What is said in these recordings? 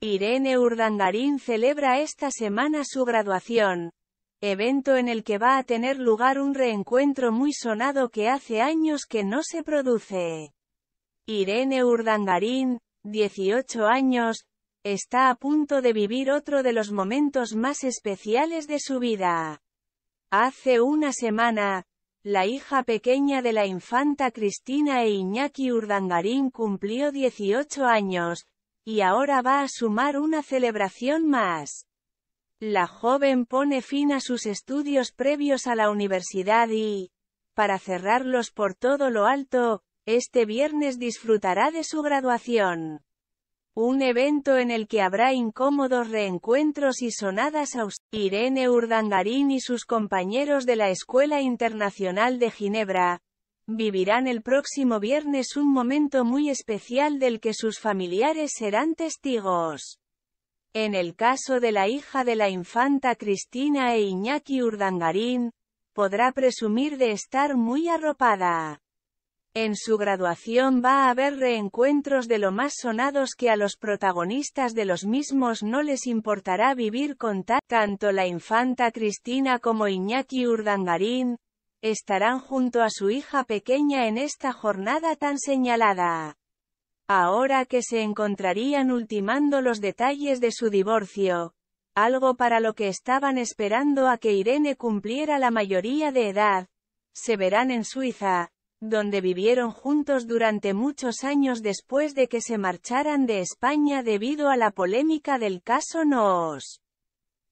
Irene Urdangarín celebra esta semana su graduación, evento en el que va a tener lugar un reencuentro muy sonado que hace años que no se produce. Irene Urdangarín, 18 años, está a punto de vivir otro de los momentos más especiales de su vida. Hace una semana, la hija pequeña de la infanta Cristina e Iñaki Urdangarín cumplió 18 años, y ahora va a sumar una celebración más. La joven pone fin a sus estudios previos a la universidad y, para cerrarlos por todo lo alto, este viernes disfrutará de su graduación. Un evento en el que habrá incómodos reencuentros y sonadas a Irene Urdangarín y sus compañeros de la Escuela Internacional de Ginebra, vivirán el próximo viernes un momento muy especial del que sus familiares serán testigos. En el caso de la hija de la infanta Cristina e Iñaki Urdangarín, podrá presumir de estar muy arropada. En su graduación va a haber reencuentros de lo más sonados que a los protagonistas de los mismos no les importará vivir con tanto la infanta Cristina como Iñaki Urdangarín, estarán junto a su hija pequeña en esta jornada tan señalada. Ahora que se encontrarían ultimando los detalles de su divorcio, algo para lo que estaban esperando a que Irene cumpliera la mayoría de edad, se verán en Suiza, donde vivieron juntos durante muchos años después de que se marcharan de España debido a la polémica del caso Noos.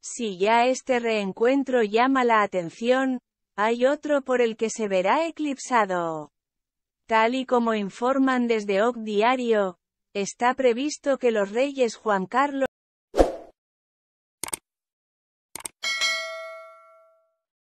Si ya este reencuentro llama la atención, hay otro por el que se verá eclipsado. Tal y como informan desde Oc Diario, está previsto que los reyes Juan Carlos